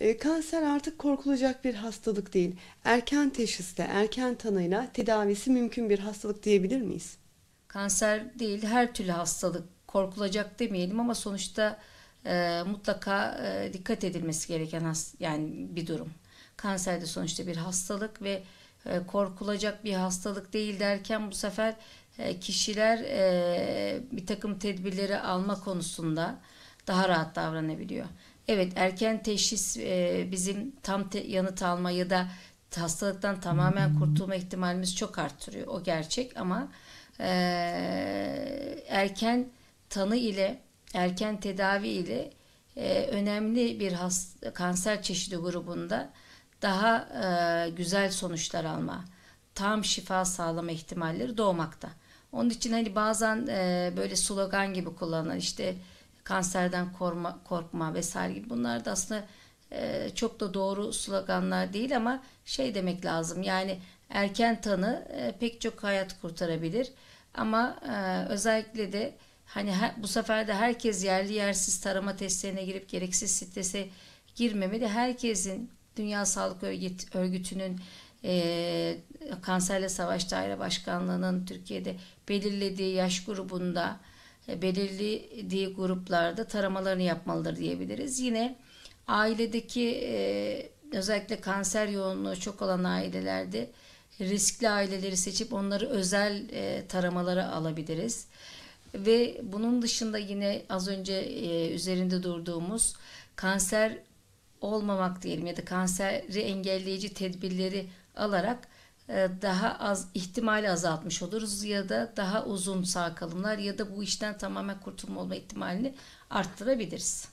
Ee, kanser artık korkulacak bir hastalık değil. Erken teşhisle, erken tanıyla tedavisi mümkün bir hastalık diyebilir miyiz? Kanser değil, her türlü hastalık korkulacak demeyelim ama sonuçta e, mutlaka e, dikkat edilmesi gereken has, yani bir durum. Kanser de sonuçta bir hastalık ve e, korkulacak bir hastalık değil derken bu sefer e, kişiler e, bir takım tedbirleri alma konusunda daha rahat davranabiliyor. Evet erken teşhis e, bizim tam te, yanıt alma ya da hastalıktan tamamen kurtulma ihtimalimiz çok arttırıyor. O gerçek ama e, erken tanı ile erken tedavi ile e, önemli bir hast, kanser çeşidi grubunda daha e, güzel sonuçlar alma, tam şifa sağlama ihtimalleri doğmakta. Onun için hani bazen e, böyle slogan gibi kullanılan işte kanserden korma, korkma vesaire gibi bunlar da aslında e, çok da doğru sloganlar değil ama şey demek lazım yani erken tanı e, pek çok hayat kurtarabilir ama e, özellikle de hani her, bu sefer de herkes yerli yersiz tarama testlerine girip gereksiz strese girmemeli. Herkesin Dünya Sağlık Örgütü'nün e, Kanserle Savaş Daire Başkanlığı'nın Türkiye'de belirlediği yaş grubunda e, belirlediği gruplarda taramalarını yapmalıdır diyebiliriz. Yine ailedeki e, özellikle kanser yoğunluğu çok olan ailelerde riskli aileleri seçip onları özel e, taramalara alabiliriz. Ve bunun dışında yine az önce üzerinde durduğumuz kanser olmamak diyelim ya da kanseri engelleyici tedbirleri alarak e, daha az ihtimali azaltmış oluruz ya da daha uzun sağ kalımlar ya da bu işten tamamen kurtulma olma ihtimalini arttırabiliriz.